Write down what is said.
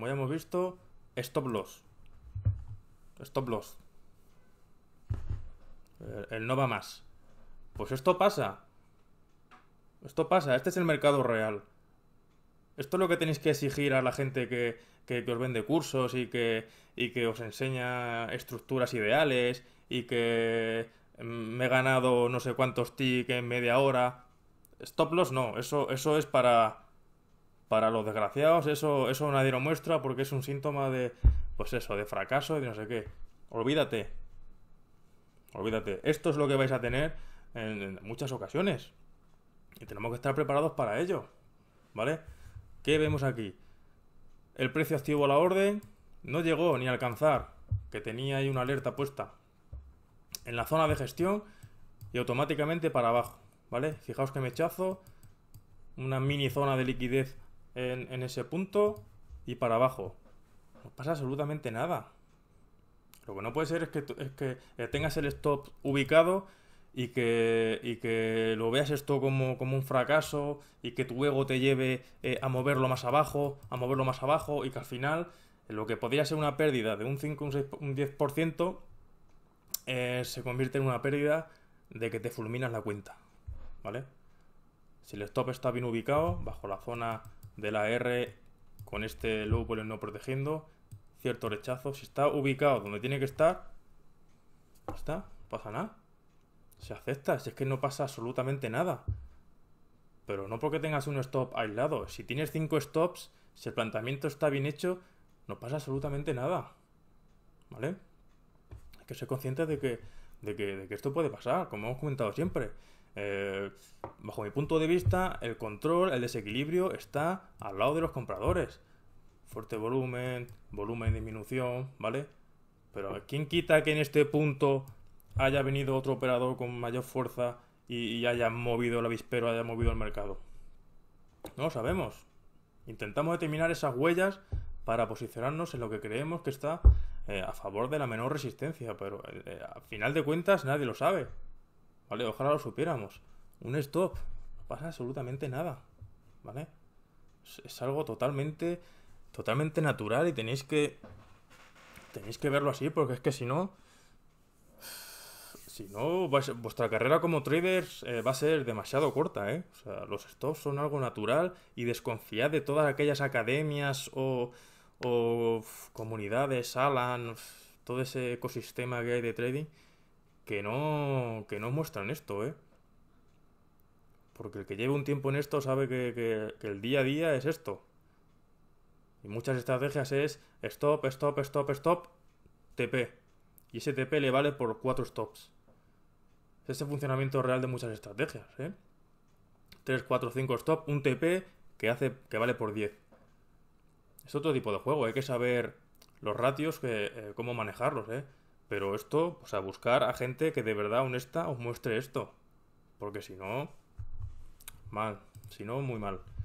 como ya hemos visto, stop loss. Stop loss. El no va más. Pues esto pasa. Esto pasa. Este es el mercado real. Esto es lo que tenéis que exigir a la gente que, que, os vende cursos y que, y que os enseña estructuras ideales y que mm, me he ganado no sé cuántos tick en media hora. Stop loss no, eso, eso es para, para los desgraciados eso, eso nadie lo muestra porque es un síntoma de, pues eso, de fracaso y de no sé qué. Olvídate. Olvídate. Esto es lo que vais a tener en, muchas ocasiones. Y tenemos que estar preparados para ello. ¿Vale? ¿Qué vemos aquí? El precio activo a la orden no llegó ni a alcanzar, que tenía ahí una alerta puesta en la zona de gestión y automáticamente para abajo, ¿vale? Fijaos que me echazo, una mini zona de liquidez en, ese punto y para abajo. No pasa absolutamente nada. Lo que no puede ser es que, es que eh, tengas el stop ubicado y que, que lo veas esto como, un fracaso y que tu ego te lleve eh, a moverlo más abajo, a moverlo más abajo y que al final lo que podría ser una pérdida de un 5, un, un 10% eh, se convierte en una pérdida de que te fulminas la cuenta, ¿vale? Si el stop está bien ubicado, bajo la zona de la R con este polen no protegiendo, cierto rechazo. Si está ubicado donde tiene que estar, no está, pasa nada. Se acepta, si es que no pasa absolutamente nada. Pero no porque tengas un stop aislado. Si tienes cinco stops, si el planteamiento está bien hecho, no pasa absolutamente nada. ¿Vale? Hay que ser conscientes de que, de que, de que esto puede pasar, como hemos comentado siempre. Eh, bajo mi punto de vista, el control, el desequilibrio está al lado de los compradores. Fuerte volumen, volumen disminución, ¿vale? Pero ¿quién quita que en este punto haya venido otro operador con mayor fuerza y, haya movido el avispero, haya movido el mercado? No lo sabemos. Intentamos determinar esas huellas para posicionarnos en lo que creemos que está eh, a favor de la menor resistencia, pero eh, al final de cuentas nadie lo sabe. ¿vale? Ojalá lo supiéramos. Un stop, no pasa absolutamente nada, ¿vale? Es, algo totalmente, totalmente natural y tenéis que, tenéis que verlo así porque es que si no, si no, vuestra carrera como traders eh, va a ser demasiado corta, ¿eh? O sea, los stops son algo natural y desconfiad de todas aquellas academias o, o comunidades, Alan, todo ese ecosistema que hay de trading que no, no muestran esto, ¿eh? Porque el que lleve un tiempo en esto sabe que, el día a día es esto. Y muchas estrategias es stop, stop, stop, stop, TP. Y ese TP le vale por cuatro stops. Es ese funcionamiento real de muchas estrategias, ¿eh? 3, 4, 5 stop, un TP que hace que vale por 10. Es otro tipo de juego, hay que saber los ratios, que, eh, cómo manejarlos, ¿eh? Pero esto, o sea, buscar a gente que de verdad honesta os muestre esto. Porque si no, mal. Si no, muy mal.